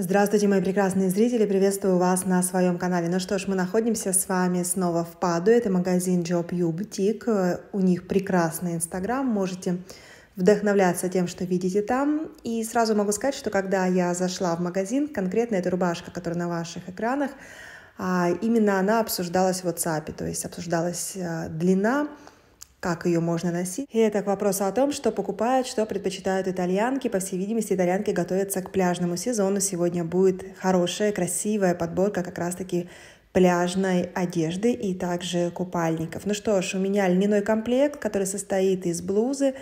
Здравствуйте, мои прекрасные зрители! Приветствую вас на своем канале. Ну что ж, мы находимся с вами снова в Паду. Это магазин Job You Boutique. У них прекрасный инстаграм. Можете вдохновляться тем, что видите там. И сразу могу сказать, что когда я зашла в магазин, конкретно эта рубашка, которая на ваших экранах, а, именно она обсуждалась в WhatsApp. То есть обсуждалась а, длина, как ее можно носить. И это к вопросу о том, что покупают, что предпочитают итальянки. По всей видимости, итальянки готовятся к пляжному сезону. Сегодня будет хорошая, красивая подборка как раз-таки пляжной одежды и также купальников. Ну что ж, у меня льняной комплект, который состоит из блузы.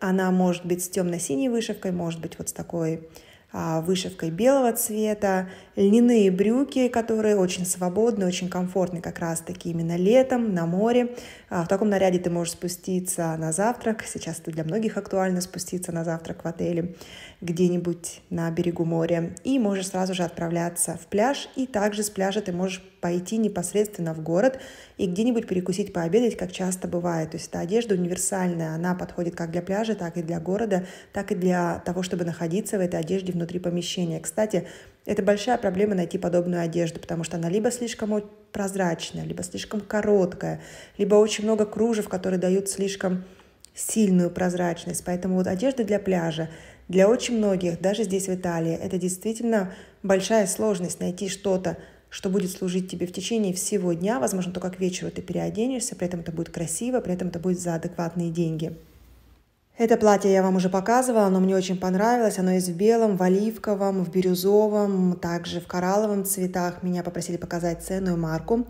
Она может быть с темно-синей вышивкой, может быть вот с такой а, вышивкой белого цвета, льняные брюки, которые очень свободны, очень комфортны как раз-таки именно летом, на море. А, в таком наряде ты можешь спуститься на завтрак, сейчас это для многих актуально спуститься на завтрак в отеле где-нибудь на берегу моря, и можешь сразу же отправляться в пляж, и также с пляжа ты можешь пойти непосредственно в город и где-нибудь перекусить, пообедать, как часто бывает. То есть эта одежда универсальная, она подходит как для пляжа, так и для города, так и для того, чтобы находиться в этой одежде в внутри помещения. Кстати, это большая проблема найти подобную одежду, потому что она либо слишком прозрачная, либо слишком короткая, либо очень много кружев, которые дают слишком сильную прозрачность. Поэтому вот одежда для пляжа, для очень многих, даже здесь в Италии, это действительно большая сложность найти что-то, что будет служить тебе в течение всего дня, возможно, только к вечеру ты переоденешься, при этом это будет красиво, при этом это будет за адекватные деньги. Это платье я вам уже показывала, оно мне очень понравилось. Оно есть в белом, в оливковом, в бирюзовом, также в коралловом цветах. Меня попросили показать цену и марку.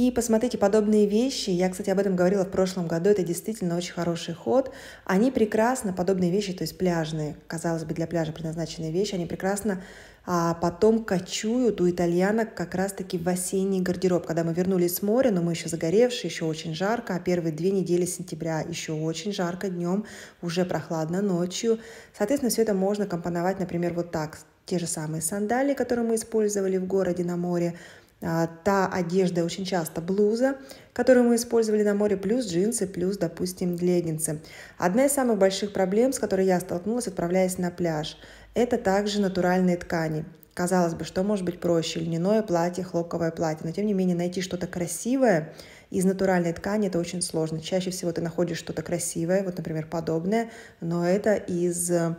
И посмотрите, подобные вещи, я, кстати, об этом говорила в прошлом году, это действительно очень хороший ход. Они прекрасно, подобные вещи, то есть пляжные, казалось бы, для пляжа предназначенные вещи, они прекрасно а потом кочуют у итальянок как раз-таки в осенний гардероб. Когда мы вернулись с моря, но мы еще загоревшие, еще очень жарко, а первые две недели сентября еще очень жарко днем, уже прохладно ночью. Соответственно, все это можно компоновать, например, вот так. Те же самые сандалии, которые мы использовали в городе на море, а, та одежда, очень часто блуза, которую мы использовали на море, плюс джинсы, плюс, допустим, леггинсы. Одна из самых больших проблем, с которой я столкнулась, отправляясь на пляж, это также натуральные ткани. Казалось бы, что может быть проще, льняное платье, хлопковое платье, но тем не менее найти что-то красивое из натуральной ткани это очень сложно. Чаще всего ты находишь что-то красивое, вот, например, подобное, но это из э,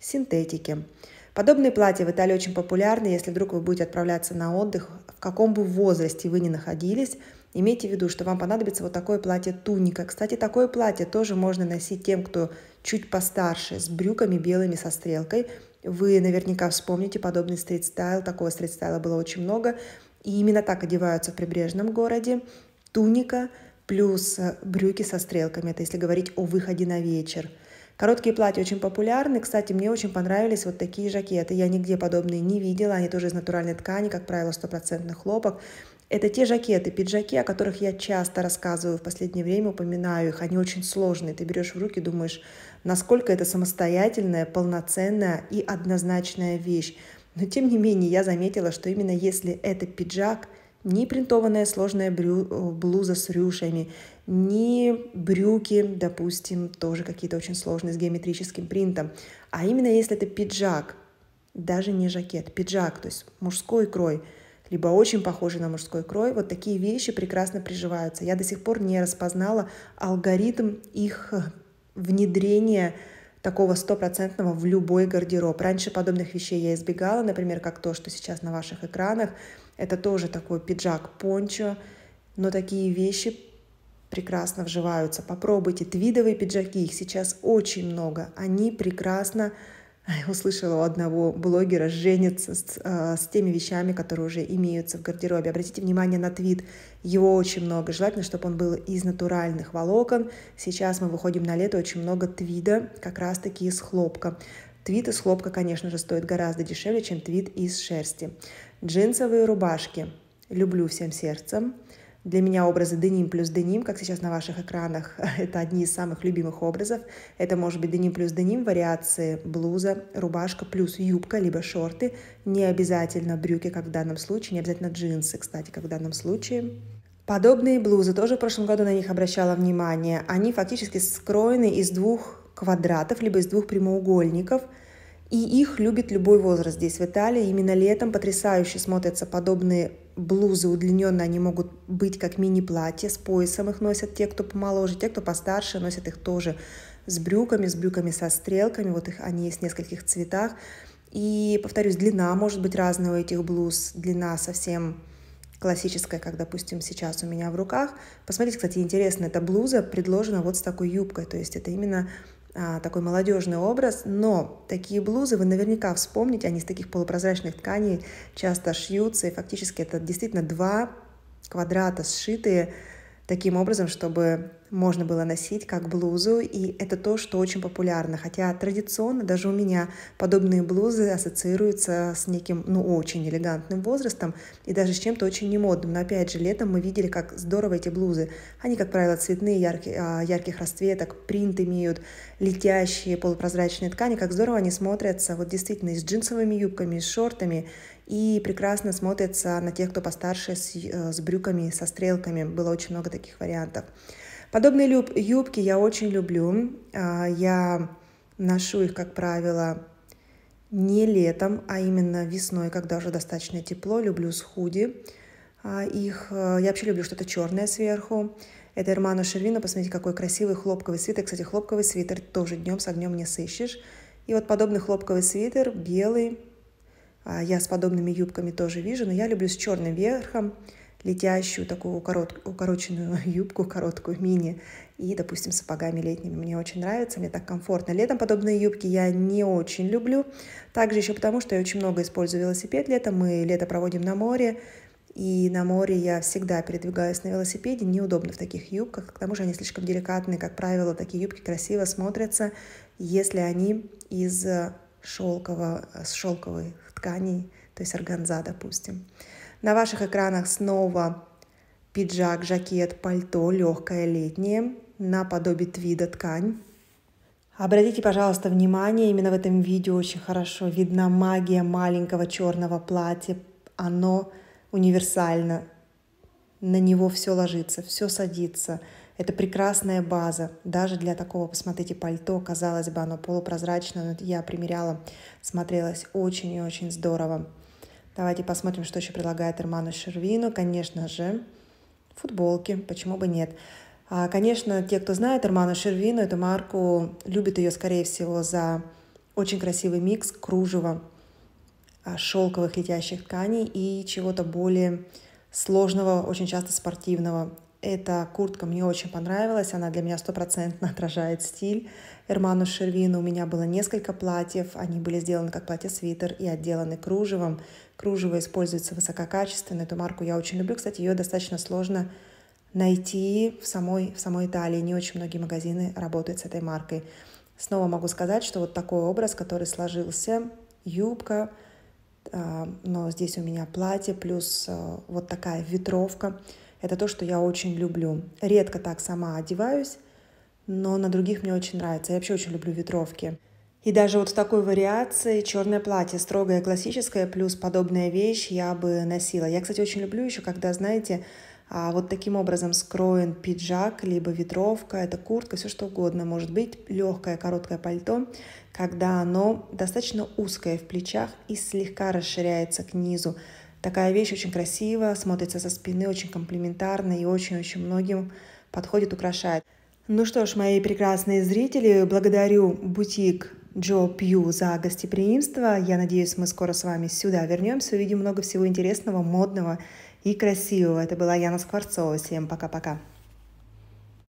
синтетики. Подобные платья в Италии очень популярны. Если вдруг вы будете отправляться на отдых, в каком бы возрасте вы ни находились, имейте в виду, что вам понадобится вот такое платье туника. Кстати, такое платье тоже можно носить тем, кто чуть постарше, с брюками белыми со стрелкой. Вы наверняка вспомните подобный стрит-стайл. Такого стрит-стайла было очень много. И именно так одеваются в прибрежном городе. Туника – плюс э, брюки со стрелками, это если говорить о выходе на вечер. Короткие платья очень популярны. Кстати, мне очень понравились вот такие жакеты. Я нигде подобные не видела. Они тоже из натуральной ткани, как правило, стопроцентный хлопок. Это те жакеты, пиджаки, о которых я часто рассказываю в последнее время, упоминаю их. Они очень сложные. Ты берешь в руки, думаешь, насколько это самостоятельная, полноценная и однозначная вещь. Но тем не менее я заметила, что именно если это пиджак – ни принтованная сложная брю... Э, блуза с рюшами, ни брюки, допустим, тоже какие-то очень сложные с геометрическим принтом, а именно если это пиджак, даже не жакет, пиджак, то есть мужской крой, либо очень похожий на мужской крой, вот такие вещи прекрасно приживаются. Я до сих пор не распознала алгоритм их э, внедрения такого стопроцентного в любой гардероб. Раньше подобных вещей я избегала, например, как то, что сейчас на ваших экранах. Это тоже такой пиджак, пончо, но такие вещи прекрасно вживаются. Попробуйте твидовые пиджаки, их сейчас очень много. Они прекрасно а услышала у одного блогера «женится с, а, с теми вещами, которые уже имеются в гардеробе». Обратите внимание на твит, его очень много. Желательно, чтобы он был из натуральных волокон. Сейчас мы выходим на лето, очень много твида, как раз-таки из хлопка. Твит из хлопка, конечно же, стоит гораздо дешевле, чем твит из шерсти. Джинсовые рубашки. Люблю всем сердцем. Для меня образы деним плюс деним, как сейчас на ваших экранах, это одни из самых любимых образов. Это может быть деним плюс деним, вариации блуза, рубашка плюс юбка, либо шорты. Не обязательно брюки, как в данном случае, не обязательно джинсы, кстати, как в данном случае. Подобные блузы, тоже в прошлом году на них обращала внимание, они фактически скроены из двух квадратов, либо из двух прямоугольников – и их любит любой возраст здесь, в Италии. Именно летом потрясающе смотрятся подобные блузы удлиненные, они могут быть как мини-платья, с поясом их носят те, кто помоложе, те, кто постарше, носят их тоже с брюками, с брюками со стрелками, вот их, они есть в нескольких цветах. И, повторюсь, длина может быть разная у этих блуз, длина совсем классическая, как, допустим, сейчас у меня в руках. Посмотрите, кстати, интересно, эта блуза предложена вот с такой юбкой, то есть это именно а, такой молодежный образ, но такие блузы вы наверняка вспомните, они из таких полупрозрачных тканей часто шьются, и фактически это действительно два квадрата сшитые таким образом, чтобы можно было носить как блузу, и это то, что очень популярно. Хотя традиционно даже у меня подобные блузы ассоциируются с неким, ну, очень элегантным возрастом и даже с чем-то очень немодным. Но опять же, летом мы видели, как здорово эти блузы. Они, как правило, цветные, ярки, а, ярких расцветок, принт имеют, летящие полупрозрачные ткани. Как здорово они смотрятся вот действительно и с джинсовыми юбками, и с шортами, и прекрасно смотрятся на тех, кто постарше, с, э, с брюками, со стрелками. Было очень много таких вариантов. Подобные люб- юбки я очень люблю. А, я ношу их, как правило, не летом, а именно весной, когда уже достаточно тепло. Люблю с худи. А, их э, я вообще люблю что-то черное сверху. Это Эрмано Шервина. Посмотрите, какой красивый хлопковый свитер. Кстати, хлопковый свитер тоже днем с огнем не сыщешь. И вот подобный хлопковый свитер, белый. А, я с подобными юбками тоже вижу, но я люблю с черным верхом летящую такую корот, укороченную юбку, короткую мини, и, допустим, сапогами летними. Мне очень нравится, мне так комфортно. Летом подобные юбки я не очень люблю. Также еще потому, что я очень много использую велосипед летом. Мы лето проводим на море, и на море я всегда передвигаюсь на велосипеде, неудобно в таких юбках, к тому же они слишком деликатные, как правило, такие юбки красиво смотрятся, если они из шелкового, с шелковой тканей, то есть органза, допустим. На ваших экранах снова пиджак, жакет, пальто, легкое летнее, наподобие твида ткань. Обратите, пожалуйста, внимание, именно в этом видео очень хорошо видна магия маленького черного платья. Оно универсально. На него все ложится, все садится. Это прекрасная база. Даже для такого, посмотрите, пальто, казалось бы, оно полупрозрачное, но я примеряла, смотрелось очень и очень здорово. Давайте посмотрим, что еще предлагает Эрману Шервину. Конечно же, футболки, почему бы нет. А, конечно, те, кто знает Эрману Шервину, эту марку, любят ее, скорее всего, за очень красивый микс кружева, а, шелковых летящих тканей и чего-то более сложного, очень часто спортивного. Эта куртка мне очень понравилась, она для меня стопроцентно отражает стиль Эрману Шервину. У меня было несколько платьев, они были сделаны как платье-свитер и отделаны кружевом. Кружево используется высококачественно, эту марку я очень люблю. Кстати, ее достаточно сложно найти в самой, в самой Италии. Не очень многие магазины работают с этой маркой. Снова могу сказать, что вот такой образ, который сложился, юбка, а, но здесь у меня платье, плюс а, вот такая ветровка. Это то, что я очень люблю. Редко так сама одеваюсь, но на других мне очень нравится. Я вообще очень люблю ветровки. И даже вот в такой вариации черное платье, строгое классическое, плюс подобная вещь я бы носила. Я, кстати, очень люблю еще, когда, знаете, а, вот таким образом скроен пиджак, либо ветровка, это куртка, все что угодно может быть, легкое короткое пальто, когда оно достаточно узкое в плечах и слегка расширяется к низу. Такая вещь очень красивая, смотрится со спины, очень комплиментарно и очень-очень многим подходит, украшает. Ну что ж, мои прекрасные зрители, благодарю бутик Джо Пью за гостеприимство. Я надеюсь, мы скоро с вами сюда вернемся, увидим много всего интересного, модного и красивого. Это была Яна Скворцова. Всем пока-пока.